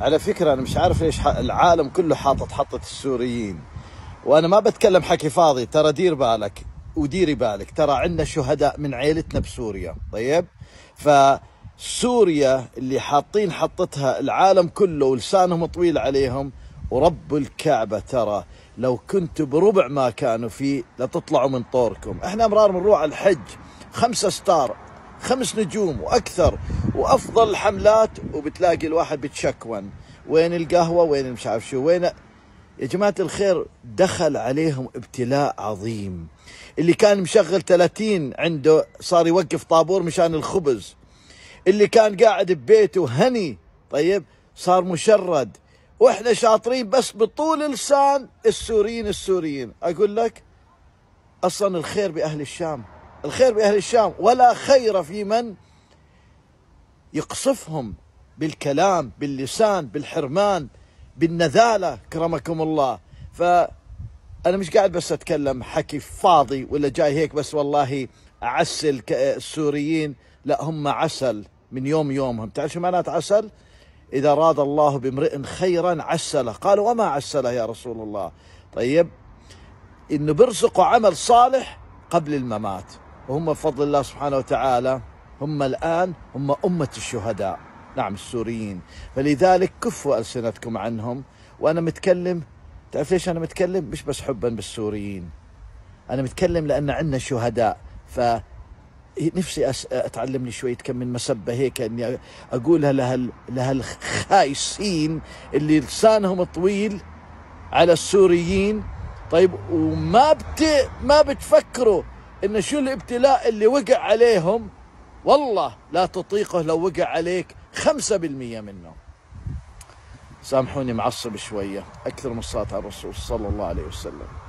على فكرة أنا مش عارف ليش العالم كله حاطط حطة السوريين وأنا ما بتكلم حكي فاضي ترى دير بالك وديري بالك ترى عندنا شهداء من عيلتنا بسوريا طيب فسوريا اللي حاطين حطتها العالم كله ولسانهم طويل عليهم ورب الكعبة ترى لو كنتوا بربع ما كانوا فيه لتطلعوا من طوركم احنا مرار بنروح على الحج خمسة ستار خمس نجوم واكثر وافضل الحملات وبتلاقي الواحد بتشكون وين القهوه وين مش عارف شو وين يا جماعه الخير دخل عليهم ابتلاء عظيم اللي كان مشغل 30 عنده صار يوقف طابور مشان الخبز اللي كان قاعد ببيته هني طيب صار مشرد واحنا شاطرين بس بطول لسان السوريين السوريين اقول لك اصلا الخير باهل الشام الخير بأهل الشام ولا خير في من يقصفهم بالكلام باللسان بالحرمان بالنذالة كرمكم الله فأنا مش قاعد بس أتكلم حكي فاضي ولا جاي هيك بس والله أعسل السوريين لا هم عسل من يوم يومهم تعرف شو معنات عسل إذا أراد الله بامرئ خيرا عسله قالوا وما عسله يا رسول الله طيب إنه بيرزقه عمل صالح قبل الممات وهم بفضل الله سبحانه وتعالى هم الآن هم أمة الشهداء نعم السوريين فلذلك كفوا ألسنتكم عنهم وأنا متكلم تعرف ليش أنا متكلم مش بس حبا بالسوريين أنا متكلم لأن عندنا شهداء ف نفسي أس... اتعلم لي شويه كم من مسبه هيك اني اقولها لهال لهالخايسين اللي لسانهم طويل على السوريين طيب وما بت ما بتفكروا ان شو الابتلاء اللي وقع عليهم والله لا تطيقه لو وقع عليك خمسة بالمية منه سامحوني معصب شوية أكثر من صلاة على الرسول صلى الله عليه وسلم